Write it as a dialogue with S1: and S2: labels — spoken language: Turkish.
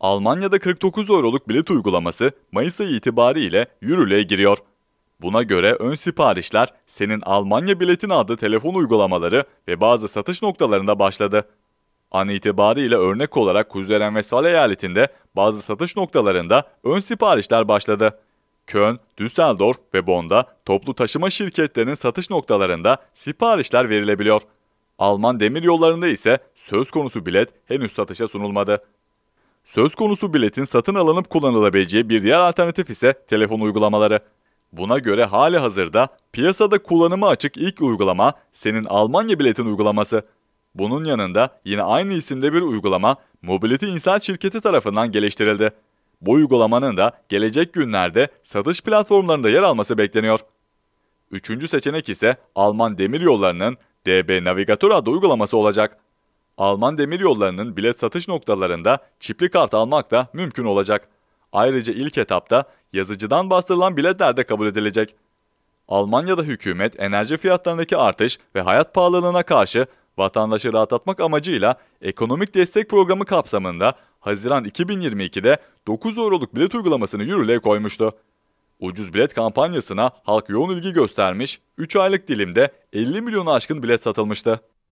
S1: Almanya'da 49 euroluk bilet uygulaması Mayıs ayı itibariyle yürürlüğe giriyor. Buna göre ön siparişler senin Almanya biletin adlı telefon uygulamaları ve bazı satış noktalarında başladı. An itibariyle örnek olarak ve Renvesfal eyaletinde bazı satış noktalarında ön siparişler başladı. Köln, Düsseldorf ve Bonn'da toplu taşıma şirketlerinin satış noktalarında siparişler verilebiliyor. Alman demir yollarında ise söz konusu bilet henüz satışa sunulmadı. Söz konusu biletin satın alınıp kullanılabileceği bir diğer alternatif ise telefon uygulamaları. Buna göre hali hazırda piyasada kullanıma açık ilk uygulama senin Almanya biletin uygulaması. Bunun yanında yine aynı isimde bir uygulama Mobility İnsan şirketi tarafından geliştirildi. Bu uygulamanın da gelecek günlerde satış platformlarında yer alması bekleniyor. Üçüncü seçenek ise Alman Demir Yolları'nın DB Navigatör adlı uygulaması olacak. Alman demiryollarının bilet satış noktalarında çipli kart almak da mümkün olacak. Ayrıca ilk etapta yazıcıdan bastırılan biletler de kabul edilecek. Almanya'da hükümet enerji fiyatlarındaki artış ve hayat pahalılığına karşı vatandaşı rahatlatmak amacıyla ekonomik destek programı kapsamında Haziran 2022'de 9 euroluk bilet uygulamasını yürürlüğe koymuştu. Ucuz bilet kampanyasına halk yoğun ilgi göstermiş, 3 aylık dilimde 50 milyonu aşkın bilet satılmıştı.